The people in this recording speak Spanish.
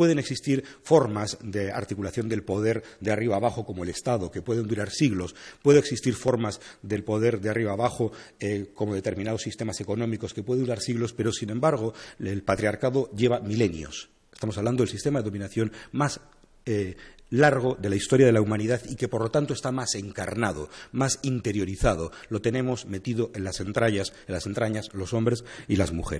pueden existir formas de articulación del poder de arriba abajo como el Estado, que pueden durar siglos, puede existir formas del poder de arriba abajo eh, como determinados sistemas económicos que pueden durar siglos, pero sin embargo el patriarcado lleva milenios. Estamos hablando del sistema de dominación más eh, largo de la historia de la humanidad y que por lo tanto está más encarnado, más interiorizado. Lo tenemos metido en las entrañas, en las entrañas los hombres y las mujeres.